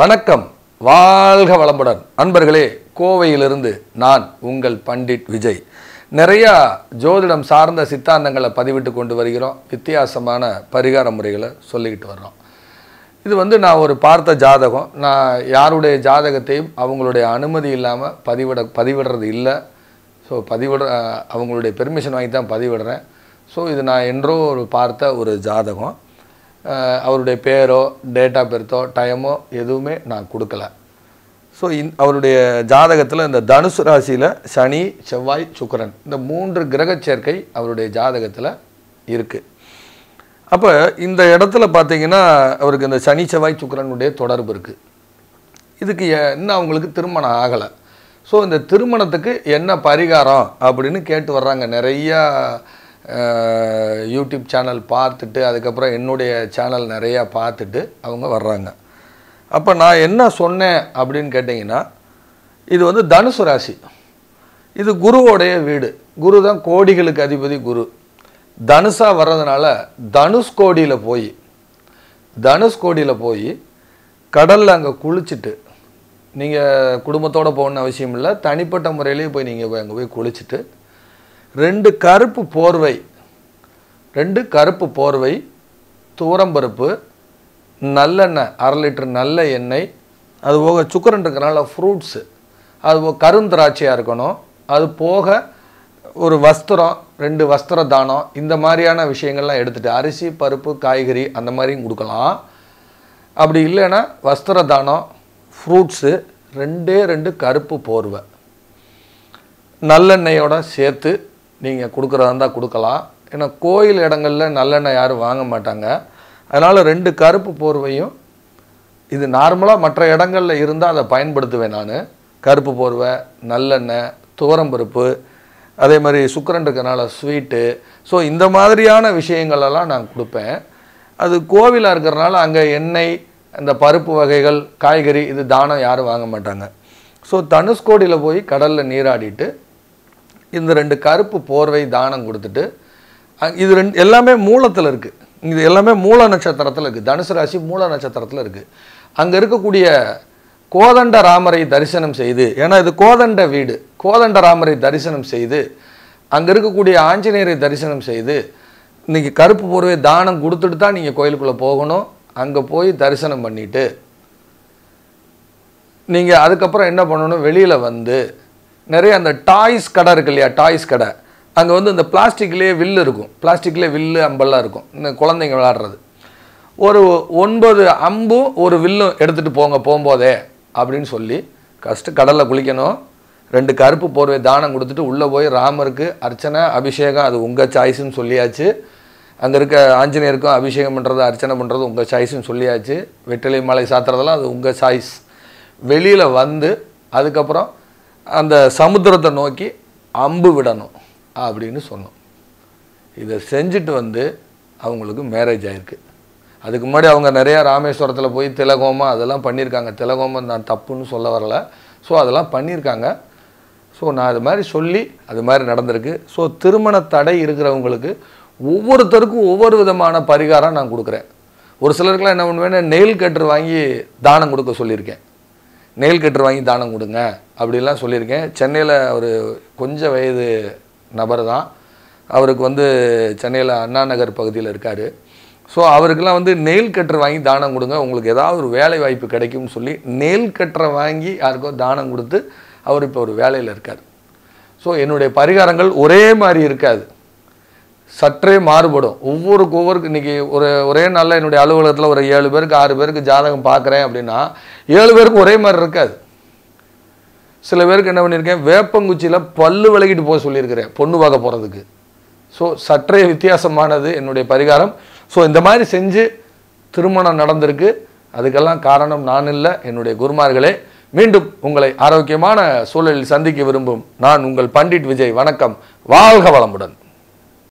வணக்கம் வாழ்க வளமுடன் அன்பர்களே கோவையிலிருந்து நான் உங்கள் பண்டிட் விஜய் நிறையா ஜோதிடம் சார்ந்த சித்தாந்தங்களை பதிவிட்டு கொண்டு வருகிறோம் வித்தியாசமான பரிகார முறைகளை சொல்லிக்கிட்டு வர்றோம் இது வந்து நான் ஒரு பார்த்த ஜாதகம் நான் யாருடைய ஜாதகத்தையும் அவங்களுடைய அனுமதி இல்லாமல் பதிவிட பதிவிடுறது இல்லை ஸோ பதிவிட அவங்களுடைய பெர்மிஷன் வாங்கி தான் பதிவிடுறேன் ஸோ இது நான் என்றோ ஒரு பார்த்த ஒரு ஜாதகம் அவருடைய பேரோ டேட் ஆஃப் பர்த்தோ டைமோ எதுவுமே நான் கொடுக்கல ஸோ இந் அவருடைய ஜாதகத்தில் இந்த தனுசு ராசியில் சனி செவ்வாய் சுக்கரன் இந்த மூன்று கிரக சேர்க்கை அவருடைய ஜாதகத்தில் இருக்குது அப்போ இந்த இடத்துல பார்த்தீங்கன்னா அவருக்கு இந்த சனி செவ்வாய் சுக்கரனுடைய தொடர்பு இருக்குது இதுக்கு இன்னும் அவங்களுக்கு திருமணம் ஆகலை ஸோ இந்த திருமணத்துக்கு என்ன பரிகாரம் அப்படின்னு கேட்டு வர்றாங்க நிறையா யூடியூப் சேனல் பார்த்துட்டு அதுக்கப்புறம் என்னுடைய சேனல் நிறையா பார்த்துட்டு அவங்க வர்றாங்க அப்போ நான் என்ன சொன்னேன் அப்படின்னு கேட்டிங்கன்னா இது வந்து தனுசு ராசி இது குருவோடைய வீடு குரு தான் கோடிகளுக்கு அதிபதி குரு தனுஷாக வர்றதுனால தனுஷ்கோடியில் போய் தனுஷ்கோடியில் போய் கடலில் அங்கே குளிச்சுட்டு நீங்கள் குடும்பத்தோடு போகணுன்னு அவசியம் இல்லை தனிப்பட்ட முறையிலேயே போய் நீங்கள் அங்கே போய் குளிச்சுட்டு ரெண்டு கருப்பு போர்வை ரெண்டு கருப்பு போர்வை தூரம்பருப்பு நல்லெண்ணெய் அரை லிட்டர் நல்ல எண்ணெய் அது போக சுக்கரன் இருக்கிறனால ஃப்ரூட்ஸு அது கருந்திராட்சையாக இருக்கணும் அது போக ஒரு வஸ்திரம் ரெண்டு வஸ்திர தானம் இந்த மாதிரியான விஷயங்கள்லாம் எடுத்துகிட்டு அரிசி பருப்பு காய்கறி அந்த மாதிரியும் கொடுக்கலாம் அப்படி இல்லைன்னா வஸ்திர தானம் ஃப்ரூட்ஸு ரெண்டே ரெண்டு கருப்பு போர்வை நல்லெண்ணெயோடு சேர்த்து நீங்கள் கொடுக்குறதா இருந்தால் கொடுக்கலாம் ஏன்னா கோயில் இடங்களில் நல்லெண்ணெய் யாரும் வாங்க மாட்டாங்க அதனால் ரெண்டு கருப்பு போர்வையும் இது நார்மலாக மற்ற இடங்களில் இருந்தால் அதை பயன்படுத்துவேன் நான் கருப்பு போர்வை நல்லெண்ணெய் துவரம்பருப்பு அதே மாதிரி சுக்கரன் இருக்கனால ஸ்வீட்டு ஸோ இந்த மாதிரியான விஷயங்களெல்லாம் நான் கொடுப்பேன் அது கோவிலாக இருக்கிறனால அங்கே எண்ணெய் அந்த பருப்பு வகைகள் காய்கறி இது தானம் யாரும் வாங்க மாட்டாங்க ஸோ தனுஷ்கோடியில் போய் கடலில் நீராடிட்டு இந்த ரெண்டு கருப்பு போர்வை தானம் கொடுத்துட்டு இது ரெண்டு எல்லாமே மூலத்தில் இருக்குது இது எல்லாமே மூல நட்சத்திரத்தில் இருக்குது தனுசு ராசி மூல நட்சத்திரத்தில் இருக்குது அங்கே இருக்கக்கூடிய கோதண்ட ராமரை தரிசனம் செய்து ஏன்னா இது கோதண்ட வீடு கோதண்ட ராமரை தரிசனம் செய்து அங்கே இருக்கக்கூடிய ஆஞ்சநேயரை தரிசனம் செய்து இன்றைக்கி கருப்பு போர்வை தானம் கொடுத்துட்டு தான் நீங்கள் கோயிலுக்குள்ளே போகணும் அங்கே போய் தரிசனம் பண்ணிவிட்டு நீங்கள் அதுக்கப்புறம் என்ன பண்ணணும் வெளியில் வந்து நிறைய அந்த டாய்ஸ் கடை இருக்கு இல்லையா டாய்ஸ் கடை அங்கே வந்து இந்த பிளாஸ்டிக்லேயே வில்லு இருக்கும் பிளாஸ்டிக்லேயே வில்லு அம்பெல்லாம் இருக்கும் இந்த குழந்தைங்க விளாடுறது ஒரு ஒன்பது அம்பும் ஒரு வில்லும் எடுத்துகிட்டு போங்க போகும்போதே அப்படின்னு சொல்லி கஷ்டம் கடலில் குளிக்கணும் ரெண்டு கருப்பு போர்வை தானம் கொடுத்துட்டு உள்ளே போய் ராமருக்கு அர்ச்சனை அபிஷேகம் அது உங்கள் சாய்ஸுன்னு சொல்லியாச்சு அங்கே இருக்க ஆஞ்சநேயருக்கும் அபிஷேகம் பண்ணுறது அர்ச்சனை பண்ணுறது உங்கள் சாய்ஸுன்னு சொல்லியாச்சு வெட்டிலை மலை சாத்துறதெல்லாம் அது உங்கள் சாய்ஸ் வெளியில் வந்து அதுக்கப்புறம் அந்த சமுத்திரத்தை நோக்கி அம்பு விடணும் அப்படின்னு சொன்னோம் இதை செஞ்சுட்டு வந்து அவங்களுக்கு மேரேஜ் ஆகிருக்கு அதுக்கு முன்னாடி அவங்க நிறையா ராமேஸ்வரத்தில் போய் திலகோமா அதெல்லாம் பண்ணியிருக்காங்க திலகோமம் நான் தப்புன்னு சொல்ல வரல ஸோ அதெல்லாம் பண்ணியிருக்காங்க ஸோ நான் அது மாதிரி சொல்லி அது மாதிரி நடந்திருக்கு ஸோ திருமண தடை இருக்கிறவங்களுக்கு ஒவ்வொருத்தருக்கும் ஒவ்வொரு விதமான பரிகாரம் நான் கொடுக்குறேன் ஒரு சிலருக்குலாம் என்ன பண்ணுவேன்னா நெயில் கட்டர் வாங்கி தானம் கொடுக்க சொல்லியிருக்கேன் நெயில் கட்டர் வாங்கி தானம் கொடுங்க அப்படிலாம் சொல்லியிருக்கேன் சென்னையில் அவர் கொஞ்சம் வயது நபர் தான் அவருக்கு வந்து சென்னையில் அண்ணா நகர் பகுதியில் இருக்கார் ஸோ அவருக்கெல்லாம் வந்து நெயில் கட்டர் வாங்கி தானம் கொடுங்க உங்களுக்கு ஏதாவது ஒரு வேலை வாய்ப்பு கிடைக்கும்னு சொல்லி நெயில் கட்டரை வாங்கி யாருக்கோ தானம் கொடுத்து அவர் இப்போ ஒரு வேலையில் இருக்கார் ஸோ என்னுடைய பரிகாரங்கள் ஒரே மாதிரி இருக்காது சற்றே மாறுபடும் ஒவ்வொரு ஒவ்வொருக்கு இன்றைக்கி ஒரு ஒரே நாளில் என்னுடைய அலுவலகத்தில் ஒரு ஏழு பேருக்கு ஆறு பேருக்கு ஜாதகம் பார்க்குறேன் அப்படின்னா ஏழு பேருக்கு ஒரே மாதிரி இருக்காது சில பேருக்கு என்ன பண்ணியிருக்கேன் வேப்பங்குச்சியில் பல்லு விலகிட்டு போக சொல்லியிருக்கிறேன் பொண்ணு பார்க்க போகிறதுக்கு ஸோ சற்றே வித்தியாசமானது என்னுடைய பரிகாரம் ஸோ இந்த மாதிரி செஞ்சு திருமணம் நடந்திருக்கு அதுக்கெல்லாம் காரணம் நான் இல்லை என்னுடைய குருமார்களே மீண்டும் உங்களை ஆரோக்கியமான சூழலில் சந்திக்க விரும்பும் நான் உங்கள் பண்டிட் விஜய் வணக்கம் வாழ்க வளமுடன்